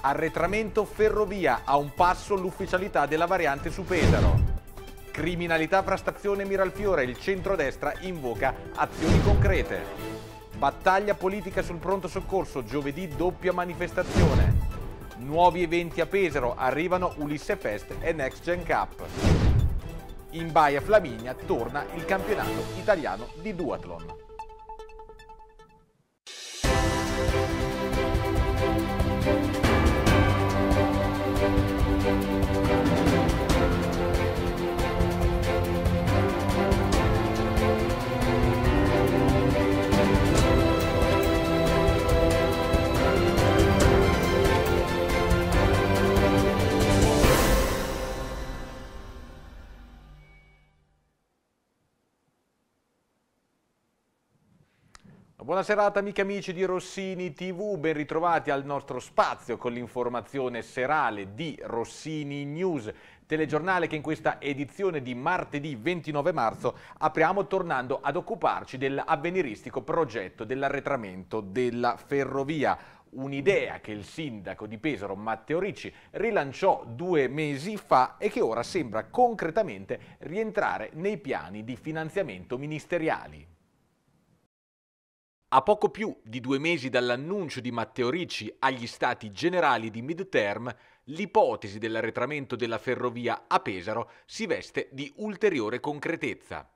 Arretramento ferrovia, a un passo l'ufficialità della variante su Pesaro. Criminalità fra stazione Miralfiore, il centrodestra invoca azioni concrete. Battaglia politica sul pronto soccorso, giovedì doppia manifestazione. Nuovi eventi a Pesaro, arrivano Ulisse Fest e Next Gen Cup. In Baia Flaminia torna il campionato italiano di duathlon. Buona serata amiche e amici di Rossini TV, ben ritrovati al nostro spazio con l'informazione serale di Rossini News, telegiornale che in questa edizione di martedì 29 marzo apriamo tornando ad occuparci dell'avveniristico progetto dell'arretramento della ferrovia un'idea che il sindaco di Pesaro Matteo Ricci rilanciò due mesi fa e che ora sembra concretamente rientrare nei piani di finanziamento ministeriali. A poco più di due mesi dall'annuncio di Matteo Ricci agli stati generali di midterm, l'ipotesi dell'arretramento della ferrovia a Pesaro si veste di ulteriore concretezza.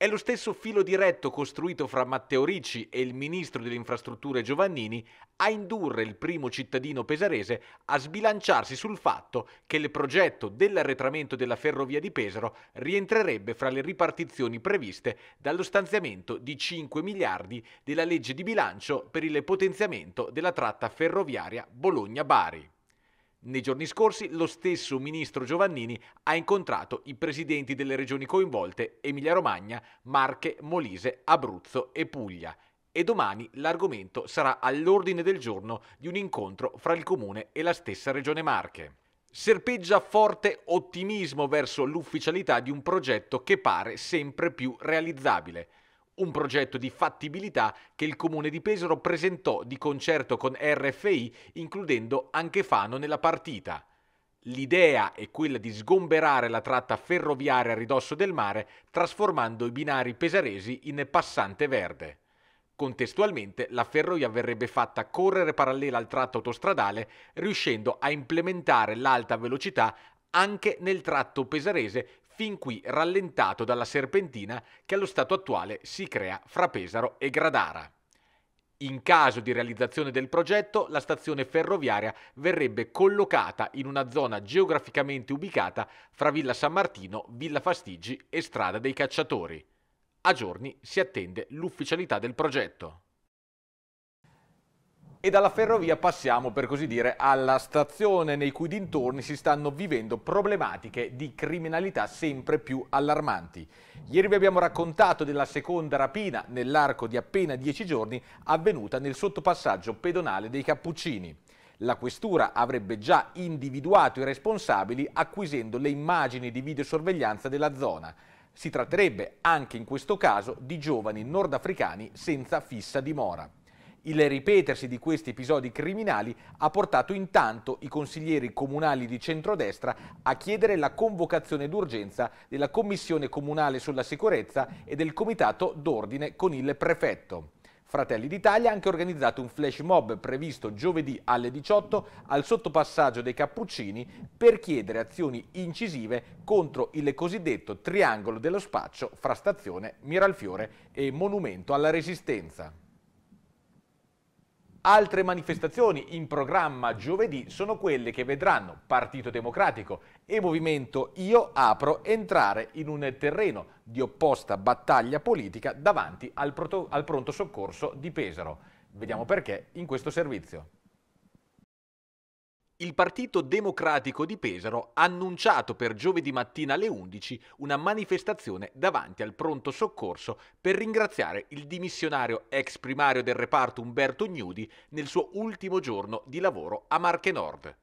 È lo stesso filo diretto costruito fra Matteo Ricci e il ministro delle infrastrutture Giovannini a indurre il primo cittadino pesarese a sbilanciarsi sul fatto che il progetto dell'arretramento della ferrovia di Pesaro rientrerebbe fra le ripartizioni previste dallo stanziamento di 5 miliardi della legge di bilancio per il potenziamento della tratta ferroviaria Bologna-Bari. Nei giorni scorsi lo stesso ministro Giovannini ha incontrato i presidenti delle regioni coinvolte Emilia-Romagna, Marche, Molise, Abruzzo e Puglia e domani l'argomento sarà all'ordine del giorno di un incontro fra il comune e la stessa regione Marche. Serpeggia forte ottimismo verso l'ufficialità di un progetto che pare sempre più realizzabile un progetto di fattibilità che il comune di Pesaro presentò di concerto con RFI, includendo anche Fano nella partita. L'idea è quella di sgomberare la tratta ferroviaria a ridosso del mare, trasformando i binari pesaresi in passante verde. Contestualmente la ferrovia verrebbe fatta correre parallela al tratto autostradale, riuscendo a implementare l'alta velocità anche nel tratto pesarese fin qui rallentato dalla serpentina che allo stato attuale si crea fra Pesaro e Gradara. In caso di realizzazione del progetto, la stazione ferroviaria verrebbe collocata in una zona geograficamente ubicata fra Villa San Martino, Villa Fastigi e Strada dei Cacciatori. A giorni si attende l'ufficialità del progetto. E dalla ferrovia passiamo, per così dire, alla stazione nei cui dintorni si stanno vivendo problematiche di criminalità sempre più allarmanti. Ieri vi abbiamo raccontato della seconda rapina nell'arco di appena dieci giorni avvenuta nel sottopassaggio pedonale dei Cappuccini. La questura avrebbe già individuato i responsabili acquisendo le immagini di videosorveglianza della zona. Si tratterebbe anche in questo caso di giovani nordafricani senza fissa dimora. Il ripetersi di questi episodi criminali ha portato intanto i consiglieri comunali di centrodestra a chiedere la convocazione d'urgenza della Commissione Comunale sulla Sicurezza e del Comitato d'Ordine con il Prefetto. Fratelli d'Italia ha anche organizzato un flash mob previsto giovedì alle 18 al sottopassaggio dei Cappuccini per chiedere azioni incisive contro il cosiddetto triangolo dello spaccio fra stazione Miralfiore e Monumento alla Resistenza. Altre manifestazioni in programma giovedì sono quelle che vedranno Partito Democratico e Movimento Io Apro entrare in un terreno di opposta battaglia politica davanti al, al pronto soccorso di Pesaro. Vediamo perché in questo servizio il Partito Democratico di Pesaro ha annunciato per giovedì mattina alle 11 una manifestazione davanti al pronto soccorso per ringraziare il dimissionario ex primario del reparto Umberto Gnudi nel suo ultimo giorno di lavoro a Marche Nord.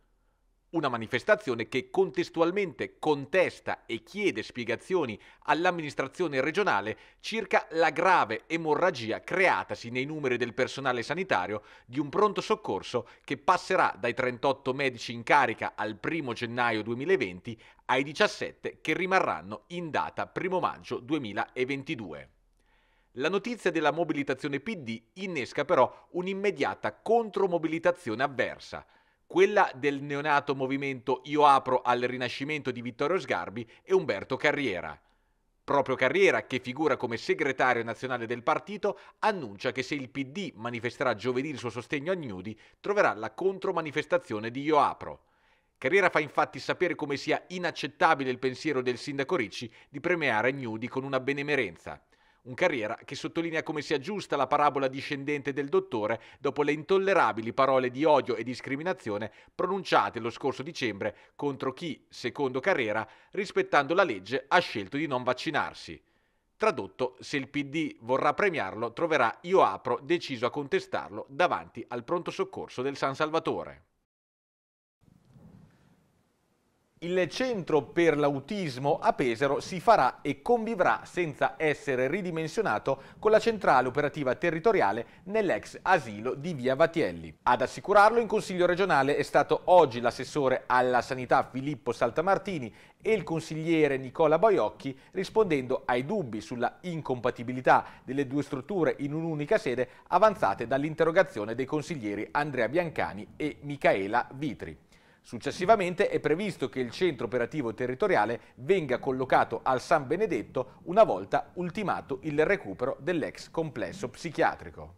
Una manifestazione che contestualmente contesta e chiede spiegazioni all'amministrazione regionale circa la grave emorragia creatasi nei numeri del personale sanitario di un pronto soccorso che passerà dai 38 medici in carica al 1 gennaio 2020 ai 17 che rimarranno in data 1 maggio 2022. La notizia della mobilitazione PD innesca però un'immediata contromobilitazione avversa quella del neonato movimento Io apro al rinascimento di Vittorio Sgarbi e Umberto Carriera. Proprio Carriera, che figura come segretario nazionale del partito, annuncia che se il PD manifesterà giovedì il suo sostegno a Gnudi, troverà la contromanifestazione di Io apro. Carriera fa infatti sapere come sia inaccettabile il pensiero del sindaco Ricci di premiare Gnudi con una benemerenza. Un Carriera che sottolinea come sia giusta la parabola discendente del dottore dopo le intollerabili parole di odio e discriminazione pronunciate lo scorso dicembre contro chi, secondo Carriera, rispettando la legge, ha scelto di non vaccinarsi. Tradotto, se il PD vorrà premiarlo, troverà Io Apro deciso a contestarlo davanti al pronto soccorso del San Salvatore. Il centro per l'autismo a Pesaro si farà e convivrà senza essere ridimensionato con la centrale operativa territoriale nell'ex asilo di via Vatielli. Ad assicurarlo in Consiglio regionale è stato oggi l'assessore alla sanità Filippo Saltamartini e il consigliere Nicola Boiocchi rispondendo ai dubbi sulla incompatibilità delle due strutture in un'unica sede avanzate dall'interrogazione dei consiglieri Andrea Biancani e Micaela Vitri. Successivamente è previsto che il centro operativo territoriale venga collocato al San Benedetto una volta ultimato il recupero dell'ex complesso psichiatrico.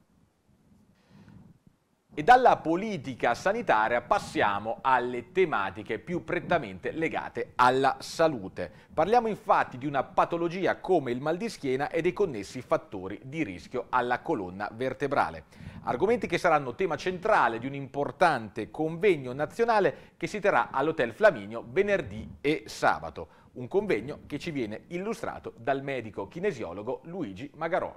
E dalla politica sanitaria passiamo alle tematiche più prettamente legate alla salute. Parliamo infatti di una patologia come il mal di schiena e dei connessi fattori di rischio alla colonna vertebrale. Argomenti che saranno tema centrale di un importante convegno nazionale che si terrà all'Hotel Flaminio venerdì e sabato. Un convegno che ci viene illustrato dal medico kinesiologo Luigi Magarò.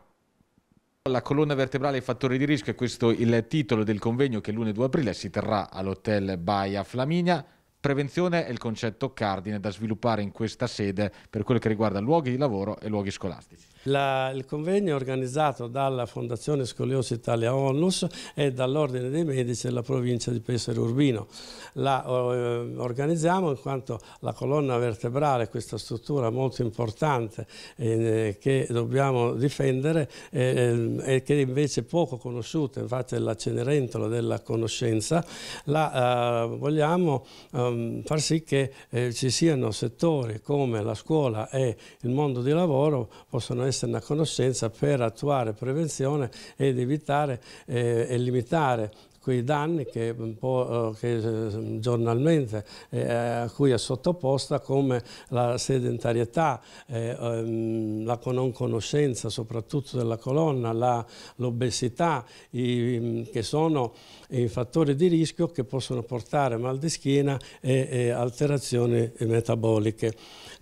La colonna vertebrale e fattori di rischio è questo il titolo del convegno che lunedì 2 aprile si terrà all'Hotel Baia Flaminia. Prevenzione è il concetto cardine da sviluppare in questa sede per quello che riguarda luoghi di lavoro e luoghi scolastici. La, il convegno è organizzato dalla Fondazione Scoliosi Italia Onlus e dall'Ordine dei Medici della provincia di Pesaro Urbino. La eh, organizziamo in quanto la colonna vertebrale, questa struttura molto importante eh, che dobbiamo difendere eh, eh, e eh, che invece è poco conosciuta, infatti è la cenerentola della conoscenza, la eh, vogliamo Ehm, far sì che eh, ci siano settori come la scuola e il mondo di lavoro possano essere a conoscenza per attuare prevenzione ed evitare eh, e limitare quei danni che, eh, che eh, giornalmente eh, a cui è sottoposta come la sedentarietà, eh, ehm, la non conoscenza soprattutto della colonna, l'obesità, mm, che sono i fattori di rischio che possono portare mal di schiena e, e alterazioni metaboliche.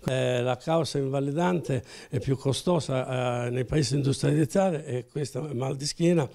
Eh, la causa invalidante è più costosa eh, nei paesi industrializzati e questo mal di schiena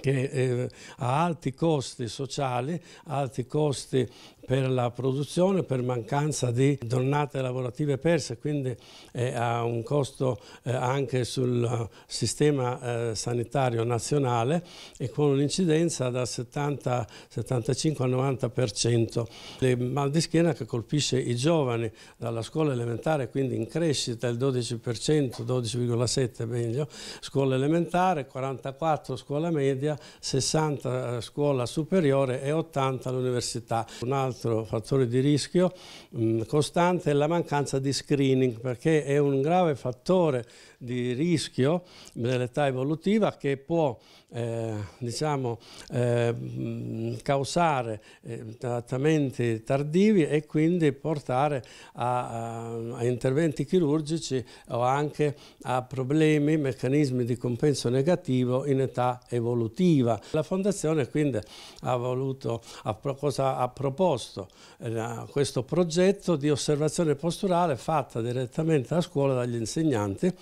che eh, ha alti costi sociali, alti costi per la produzione per mancanza di donnate lavorative perse, quindi eh, ha un costo eh, anche sul eh, sistema sanitario nazionale e con un'incidenza da 70, 75 al 90%. Il mal di schiena che colpisce i giovani dalla scuola elementare, quindi in crescita il 12%, 12,7% meglio, scuola elementare, 44 scuola media, 60 scuola superiore e 80 all'università. Un'altra altro fattore di rischio mh, costante è la mancanza di screening perché è un grave fattore di rischio dell'età evolutiva che può eh, diciamo, eh, causare eh, trattamenti tardivi e quindi portare a, a, interventi chirurgici o anche a problemi, meccanismi di compenso negativo in età evolutiva. La Fondazione quindi ha, voluto, ha, pro, ha proposto eh, questo progetto di osservazione posturale fatta direttamente a scuola dagli insegnanti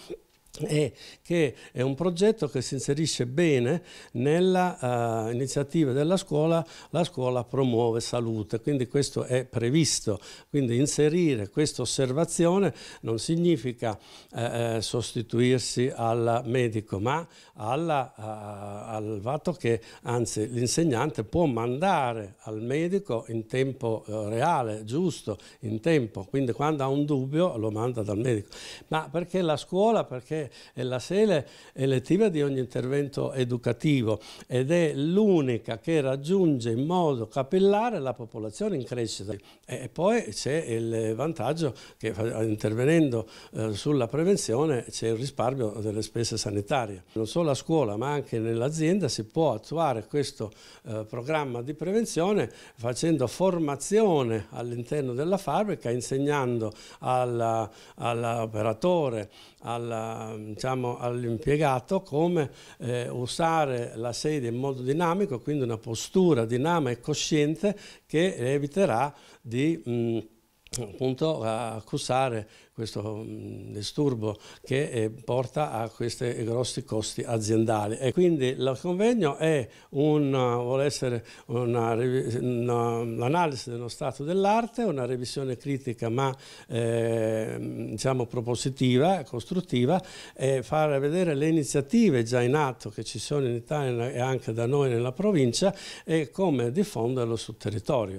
e che è un progetto che si inserisce bene nell'iniziativa eh, uh, della scuola, la scuola promuove salute, quindi questo è previsto, quindi inserire questa osservazione non significa uh, sostituirsi al medico, ma alla, uh, al fatto che anzi l'insegnante può mandare al medico in tempo reale, giusto, in tempo, quindi quando ha un dubbio lo manda dal medico, ma perché la scuola, perché è la sede elettiva di ogni intervento educativo ed è l'unica che raggiunge in modo capillare la popolazione in crescita. E poi c'è il vantaggio che intervenendo eh, sulla prevenzione c'è il risparmio delle spese sanitarie. Non solo a scuola ma anche nell'azienda si può attuare questo eh, programma di prevenzione facendo formazione all'interno della fabbrica, insegnando all'operatore, alla, alla diciamo, all'impiegato come eh, usare la sedia in modo dinamico, quindi una postura dinamica e cosciente che eviterà di... Mh, appunto a accusare questo mm, disturbo che eh, porta a questi grossi costi aziendali e quindi il convegno è un, vuole essere l'analisi dello stato dell'arte, una revisione critica ma eh, diciamo propositiva, costruttiva e fare vedere le iniziative già in atto che ci sono in Italia e anche da noi nella provincia e come diffonderlo sul territorio.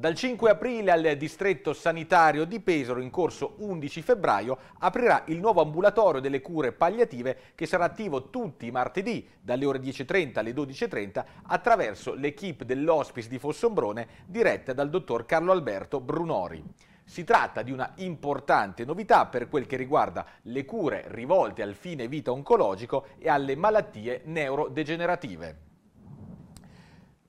Dal 5 aprile al distretto sanitario di Pesaro, in corso 11 febbraio, aprirà il nuovo ambulatorio delle cure palliative che sarà attivo tutti i martedì dalle ore 10.30 alle 12.30 attraverso l'equipe dell'Hospice di Fossombrone diretta dal dottor Carlo Alberto Brunori. Si tratta di una importante novità per quel che riguarda le cure rivolte al fine vita oncologico e alle malattie neurodegenerative.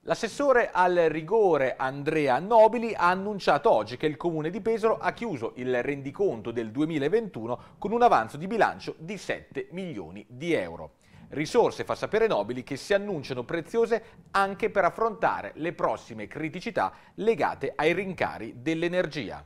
L'assessore al rigore Andrea Nobili ha annunciato oggi che il comune di Pesaro ha chiuso il rendiconto del 2021 con un avanzo di bilancio di 7 milioni di euro. Risorse, fa sapere Nobili, che si annunciano preziose anche per affrontare le prossime criticità legate ai rincari dell'energia.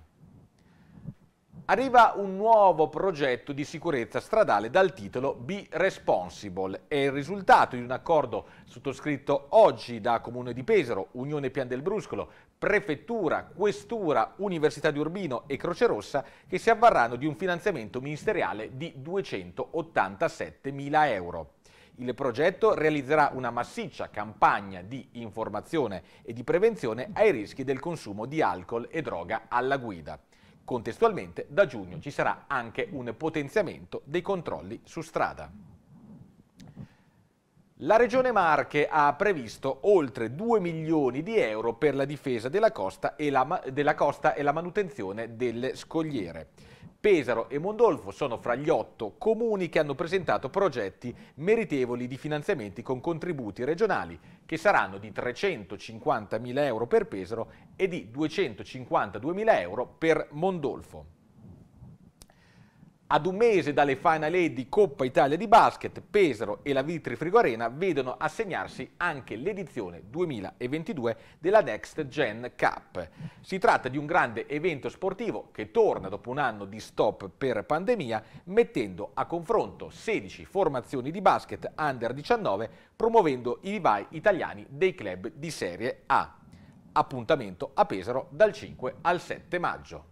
Arriva un nuovo progetto di sicurezza stradale dal titolo Be Responsible. È il risultato di un accordo sottoscritto oggi da Comune di Pesaro, Unione Pian del Bruscolo, Prefettura, Questura, Università di Urbino e Croce Rossa che si avvarranno di un finanziamento ministeriale di 287 mila euro. Il progetto realizzerà una massiccia campagna di informazione e di prevenzione ai rischi del consumo di alcol e droga alla guida. Contestualmente, da giugno ci sarà anche un potenziamento dei controlli su strada. La Regione Marche ha previsto oltre 2 milioni di euro per la difesa della costa e la, della costa e la manutenzione delle scogliere. Pesaro e Mondolfo sono fra gli otto comuni che hanno presentato progetti meritevoli di finanziamenti con contributi regionali che saranno di 350.000 euro per Pesaro e di 252.000 euro per Mondolfo. Ad un mese dalle Final Eight di Coppa Italia di basket, Pesaro e la Vitri Frigo Arena vedono assegnarsi anche l'edizione 2022 della Next Gen Cup. Si tratta di un grande evento sportivo che torna dopo un anno di stop per pandemia, mettendo a confronto 16 formazioni di basket under 19, promuovendo i vivai italiani dei club di Serie A. Appuntamento a Pesaro dal 5 al 7 maggio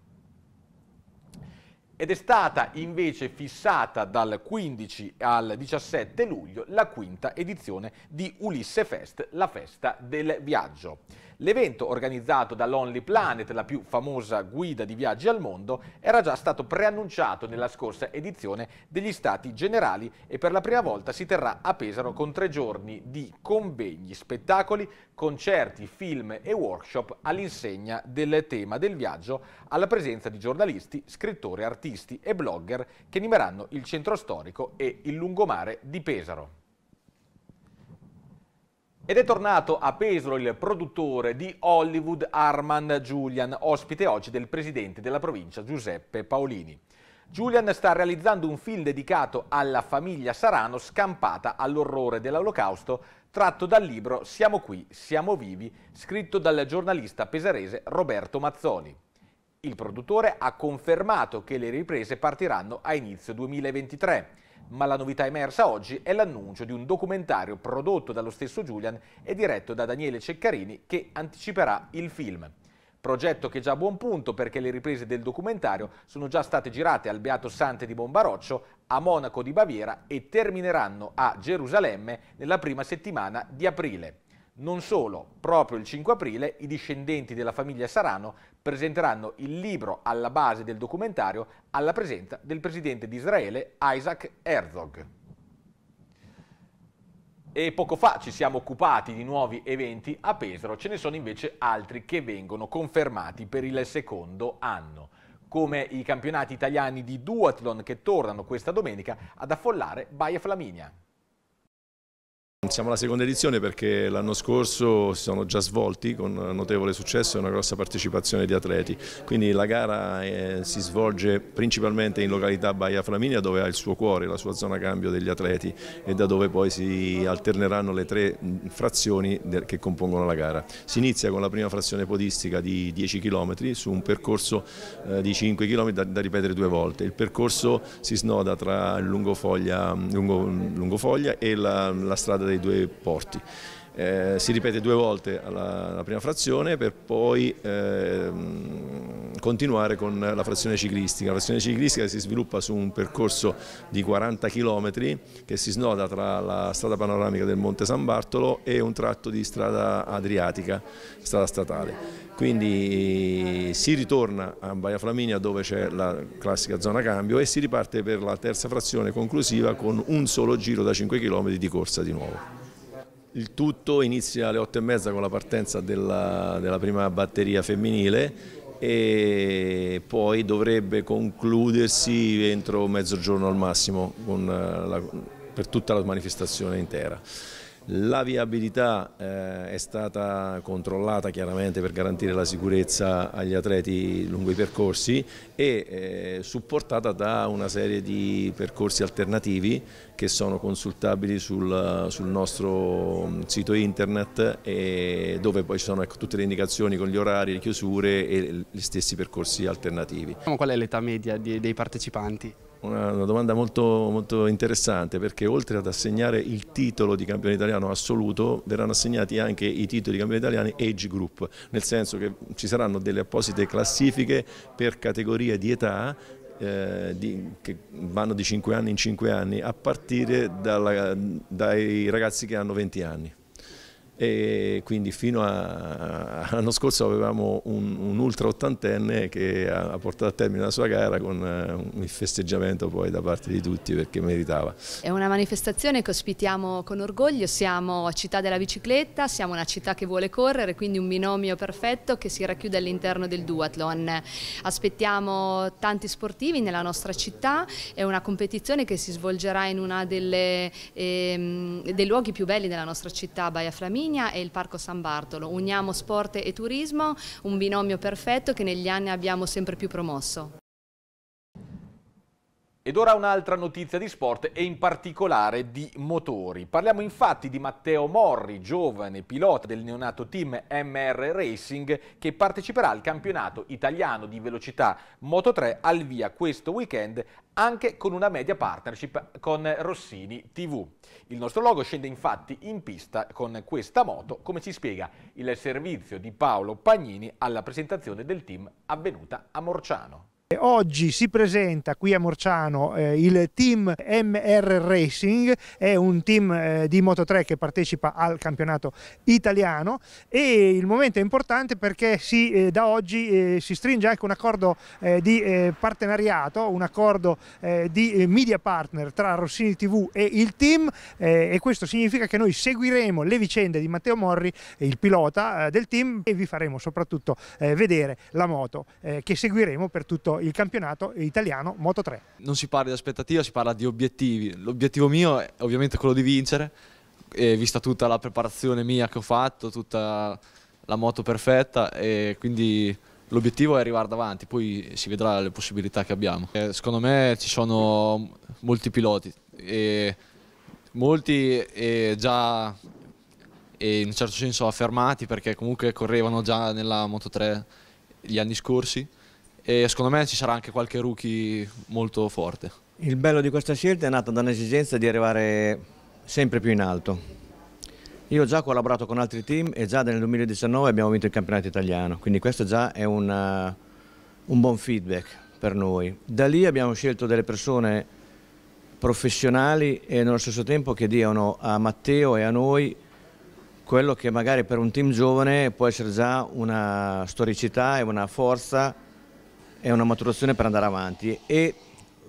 ed è stata invece fissata dal 15 al 17 luglio la quinta edizione di Ulisse Fest, la festa del viaggio. L'evento, organizzato da Lonely Planet, la più famosa guida di viaggi al mondo, era già stato preannunciato nella scorsa edizione degli Stati Generali e per la prima volta si terrà a Pesaro con tre giorni di convegni, spettacoli, concerti, film e workshop all'insegna del tema del viaggio alla presenza di giornalisti, scrittori, artisti e blogger che animeranno il centro storico e il lungomare di Pesaro. Ed è tornato a Pesaro il produttore di Hollywood Arman Julian, ospite oggi del presidente della provincia Giuseppe Paolini. Julian sta realizzando un film dedicato alla famiglia Sarano scampata all'orrore dell'olocausto, tratto dal libro Siamo qui, siamo vivi, scritto dal giornalista pesarese Roberto Mazzoni. Il produttore ha confermato che le riprese partiranno a inizio 2023, ma la novità emersa oggi è l'annuncio di un documentario prodotto dallo stesso Julian e diretto da Daniele Ceccarini che anticiperà il film. Progetto che è già a buon punto perché le riprese del documentario sono già state girate al Beato Sante di Bombaroccio, a Monaco di Baviera e termineranno a Gerusalemme nella prima settimana di aprile. Non solo, proprio il 5 aprile i discendenti della famiglia Sarano presenteranno il libro alla base del documentario alla presenza del presidente di Israele Isaac Herzog. E poco fa ci siamo occupati di nuovi eventi a Pesaro, ce ne sono invece altri che vengono confermati per il secondo anno come i campionati italiani di duathlon che tornano questa domenica ad affollare Baia Flaminia. Siamo alla seconda edizione perché l'anno scorso si sono già svolti con notevole successo e una grossa partecipazione di atleti, quindi la gara eh, si svolge principalmente in località Baia Flaminia dove ha il suo cuore, la sua zona cambio degli atleti e da dove poi si alterneranno le tre mm, frazioni che compongono la gara. Si inizia con la prima frazione podistica di 10 km su un percorso eh, di 5 km da, da, ripetere due volte, il percorso si snoda tra Lungofoglia, mm, lungo, mm, lungofoglia e la, la strada del dei due porti eh, si ripete due volte alla, alla prima frazione per poi eh, continuare con la frazione ciclistica. La frazione ciclistica si sviluppa su un percorso di 40 km che si snoda tra la strada panoramica del Monte San Bartolo e un tratto di strada adriatica, strada statale. Quindi si ritorna a Baia Flaminia dove c'è la classica zona cambio e si riparte per la terza frazione conclusiva con un solo giro da 5 km di corsa di nuovo. Il tutto inizia alle 8 e mezza con la partenza della, della prima batteria femminile e poi dovrebbe concludersi entro mezzogiorno al massimo eh, la, per tutta la manifestazione intera. La viabilità eh, è stata controllata chiaramente per garantire la sicurezza agli atleti lungo i percorsi e eh, supportata da una serie di percorsi alternativi che sono consultabili sul, sul nostro mm, sito internet dove poi ci sono ecco, tutte le indicazioni con gli orari, le chiusure e gli stessi percorsi alternativi. Diciamo qual è l'età media dei partecipanti? Una, una, domanda molto, molto, interessante perché oltre ad assegnare il titolo di campione italiano assoluto verranno assegnati anche i titoli di campione italiani age group, nel senso che ci saranno delle apposite classifiche per categorie di età eh, di, che vanno di 5 anni in 5 anni a partire dalla, dai ragazzi che hanno 20 anni e quindi fino all'anno scorso avevamo un, un, ultra ottantenne che ha, portato a termine la sua gara con il eh, festeggiamento poi da parte di tutti perché meritava. È una manifestazione che ospitiamo con orgoglio, siamo città della bicicletta, siamo una città che vuole correre, quindi un binomio perfetto che si racchiude all'interno del duathlon. Aspettiamo tanti sportivi nella nostra città, è una competizione che si svolgerà in uno eh, dei luoghi più belli della nostra città, Baia Flaminio, Sardegna e il Parco San Bartolo. Uniamo sport e turismo, un binomio perfetto che negli anni abbiamo sempre più promosso. Ed ora un'altra notizia di sport e in particolare di motori. Parliamo infatti di Matteo Morri, giovane pilota del neonato team MR Racing che parteciperà al campionato italiano di velocità Moto3 al via questo weekend anche con una media partnership con Rossini TV. Il nostro logo scende infatti in pista con questa moto, come ci spiega il servizio di Paolo Pagnini alla presentazione del team avvenuta a Morciano. Oggi si presenta qui a Morciano eh, il team MR Racing, è un team eh, di Moto3 che partecipa al campionato italiano e il momento è importante perché si, eh, da oggi eh, si stringe anche un accordo eh, di eh, partenariato, un accordo di media partner tra Rossini TV e il team e questo significa che noi seguiremo le vicende di Matteo Morri, il pilota del team e vi faremo soprattutto vedere la moto che seguiremo per tutto il il campionato italiano Moto 3. Non si parla di aspettativa, si parla di obiettivi. L'obiettivo mio è ovviamente quello di vincere, e vista tutta la preparazione mia che ho fatto, tutta la moto perfetta e quindi l'obiettivo è arrivare davanti, poi si vedrà le possibilità che abbiamo. Eh, secondo me ci sono molti piloti e molti e già e in un certo senso affermati perché comunque correvano già nella Moto 3 gli anni scorsi e secondo me ci sarà anche qualche rookie molto forte. Il bello di questa scelta è nata da un'esigenza di arrivare sempre più in alto. Io ho già collaborato con altri team e già nel 2019 abbiamo vinto il campionato italiano, quindi questo già è una, un buon feedback per noi. Da lì abbiamo scelto delle persone professionali e nello stesso tempo che diano a Matteo e a noi quello che magari per un team giovane può essere già una storicità e una forza è una maturazione per andare avanti e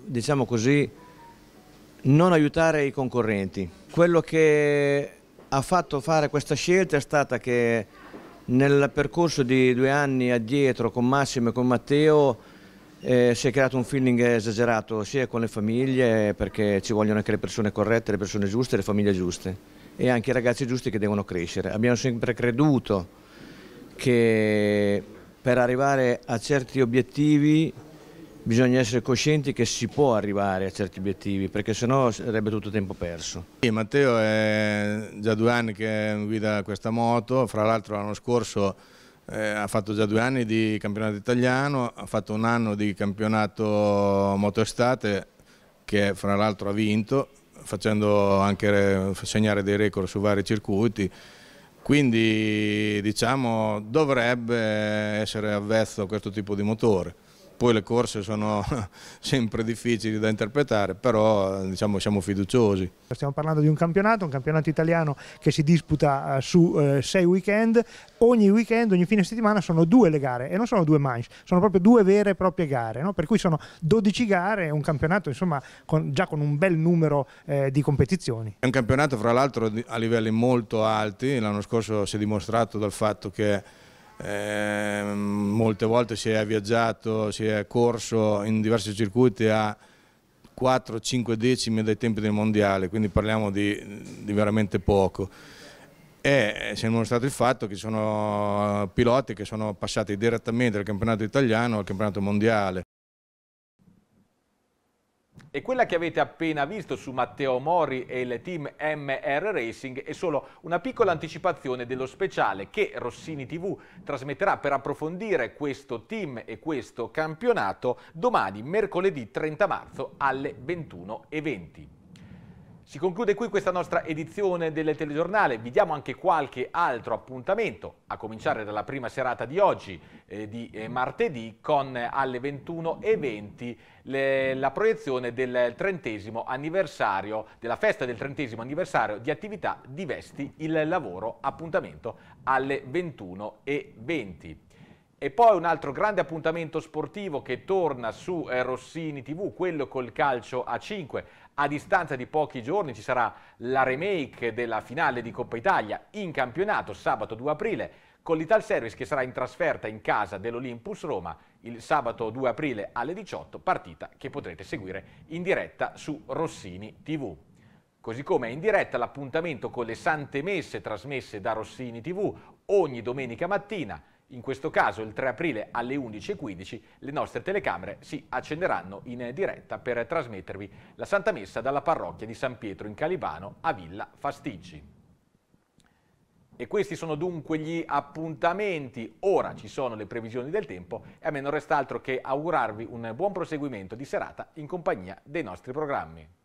diciamo così non aiutare i concorrenti. Quello che ha fatto fare questa scelta è stata che nel percorso di due anni addietro con Massimo e con Matteo eh, si è creato un feeling esagerato sia con le famiglie perché ci vogliono anche le persone corrette, le persone giuste, le famiglie giuste e anche i ragazzi giusti che devono crescere. Abbiamo sempre creduto che per arrivare a certi obiettivi bisogna essere coscienti che si può arrivare a certi obiettivi perché sennò sarebbe tutto tempo perso. Sì, Matteo è già due anni che guida questa moto, fra l'altro l'anno scorso eh, ha fatto già due anni di campionato italiano, ha fatto un anno di campionato moto estate che fra l'altro ha vinto facendo anche segnare dei record su vari circuiti quindi diciamo, dovrebbe essere avvezzo a questo tipo di motore poi le corse sono sempre difficili da interpretare, però diciamo, siamo fiduciosi. Stiamo parlando di un campionato, un campionato italiano che si disputa eh, su eh, sei weekend, ogni weekend, ogni fine settimana sono due le gare e non sono due manche, sono proprio due vere e proprie gare, no? per cui sono 12 gare, un campionato insomma con, già con un bel numero eh, di competizioni. È un campionato fra l'altro a livelli molto alti, l'anno scorso si è dimostrato dal fatto che eh, molte volte si è viaggiato, si è corso in diversi circuiti a 4-5 decimi dai tempi del mondiale, quindi parliamo di, di veramente poco. E si è dimostrato il fatto che ci sono eh, piloti che sono passati direttamente dal campionato italiano al campionato mondiale e quella che avete appena visto su Matteo Mori e il team MR Racing è solo una piccola anticipazione dello speciale che Rossini TV trasmetterà per approfondire questo team e questo campionato domani mercoledì 30 marzo alle 21.20. Si conclude qui questa nostra edizione del telegiornale, vi diamo anche qualche altro appuntamento, a cominciare dalla prima serata di oggi, eh, di eh, martedì, con eh, alle 21.20 la proiezione del trentesimo anniversario, della festa del trentesimo anniversario di attività di Vesti il Lavoro, appuntamento alle 21.20. E poi un altro grande appuntamento sportivo che torna su eh, Rossini TV, quello col calcio a 5 a distanza di pochi giorni ci sarà la remake della finale di Coppa Italia in campionato sabato 2 aprile con l'Ital Service che sarà in trasferta in casa dell'Olympus Roma il sabato 2 aprile alle 18, partita che potrete seguire in diretta su Rossini TV. Così come è in diretta l'appuntamento con le Sante Messe trasmesse da Rossini TV ogni domenica mattina in questo caso il 3 aprile alle 11.15 le nostre telecamere si accenderanno in diretta per trasmettervi la Santa Messa dalla parrocchia di San Pietro in Calibano a Villa Fasticci. E questi sono dunque gli appuntamenti, ora ci sono le previsioni del tempo e a me non resta altro che augurarvi un buon proseguimento di serata in compagnia dei nostri programmi.